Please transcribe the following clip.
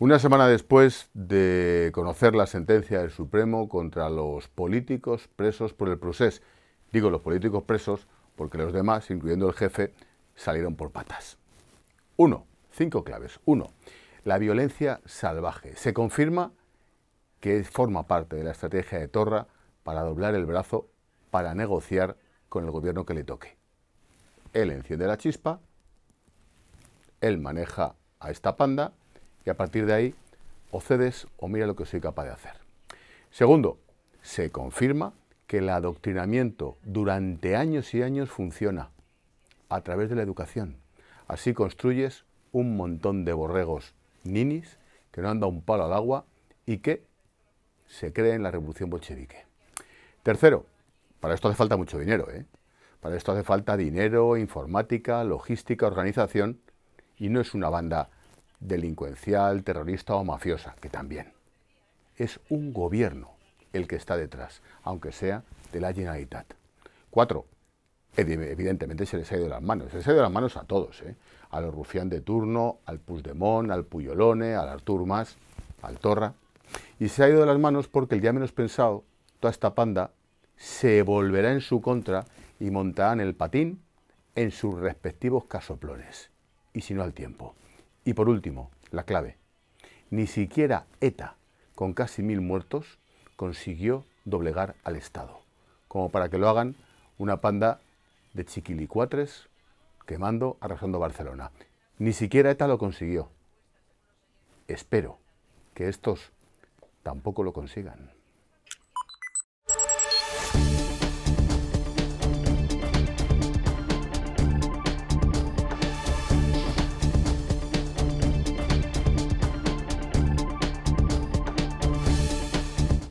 Una semana después de conocer la sentencia del Supremo contra los políticos presos por el procés, digo los políticos presos porque los demás, incluyendo el jefe, salieron por patas. Uno, Cinco claves. Uno, La violencia salvaje. Se confirma que forma parte de la estrategia de Torra para doblar el brazo para negociar con el gobierno que le toque. Él enciende la chispa, él maneja a esta panda y a partir de ahí o cedes o mira lo que soy capaz de hacer. Segundo, se confirma que el adoctrinamiento durante años y años funciona a través de la educación. Así construyes un montón de borregos ninis que no han dado un palo al agua y que se creen en la revolución bolchevique. Tercero, para esto hace falta mucho dinero. ¿eh? Para esto hace falta dinero, informática, logística, organización y no es una banda delincuencial, terrorista o mafiosa, que también. Es un gobierno el que está detrás, aunque sea de la Generalitat. Cuatro, evidentemente se les ha ido de las manos, se les ha ido de las manos a todos, ¿eh? a los Rufián de turno, al Puigdemont, al Puyolone, al Artur Mas, al Torra, y se ha ido de las manos porque el día menos pensado, toda esta panda se volverá en su contra y montarán el patín en sus respectivos casoplones, y si no al tiempo. Y por último, la clave. Ni siquiera ETA, con casi mil muertos, consiguió doblegar al Estado, como para que lo hagan una panda de chiquilicuatres quemando, arrasando Barcelona. Ni siquiera ETA lo consiguió. Espero que estos tampoco lo consigan.